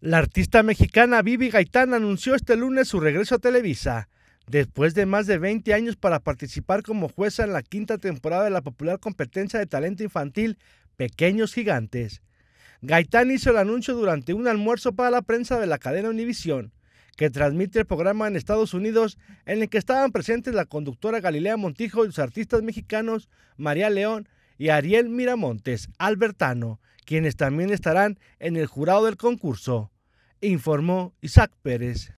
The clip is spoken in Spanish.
La artista mexicana Vivi Gaitán anunció este lunes su regreso a Televisa. Después de más de 20 años para participar como jueza en la quinta temporada de la popular competencia de talento infantil Pequeños Gigantes, Gaitán hizo el anuncio durante un almuerzo para la prensa de la cadena Univisión, que transmite el programa en Estados Unidos, en el que estaban presentes la conductora Galilea Montijo y los artistas mexicanos María León, y Ariel Miramontes Albertano, quienes también estarán en el jurado del concurso, informó Isaac Pérez.